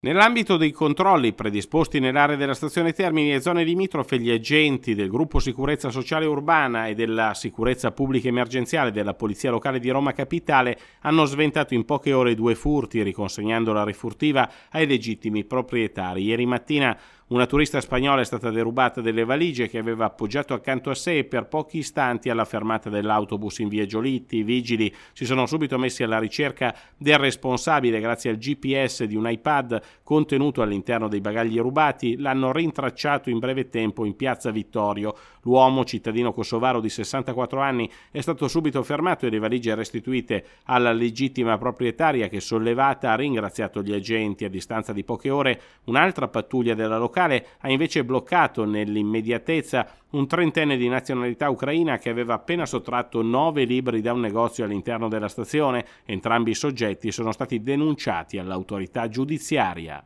Nell'ambito dei controlli predisposti nell'area della stazione Termini e zone limitrofe, gli agenti del gruppo sicurezza sociale urbana e della sicurezza pubblica emergenziale della Polizia Locale di Roma Capitale hanno sventato in poche ore due furti, riconsegnando la rifurtiva ai legittimi proprietari. Ieri mattina una turista spagnola è stata derubata delle valigie che aveva appoggiato accanto a sé e per pochi istanti alla fermata dell'autobus in via Giolitti i vigili si sono subito messi alla ricerca del responsabile grazie al GPS di un iPad contenuto all'interno dei bagagli rubati, l'hanno rintracciato in breve tempo in piazza Vittorio. L'uomo, cittadino kosovaro di 64 anni, è stato subito fermato e le valigie restituite alla legittima proprietaria che sollevata ha ringraziato gli agenti. A distanza di poche ore un'altra pattuglia della località locale ha invece bloccato nell'immediatezza un trentenne di nazionalità ucraina che aveva appena sottratto nove libri da un negozio all'interno della stazione. Entrambi i soggetti sono stati denunciati all'autorità giudiziaria.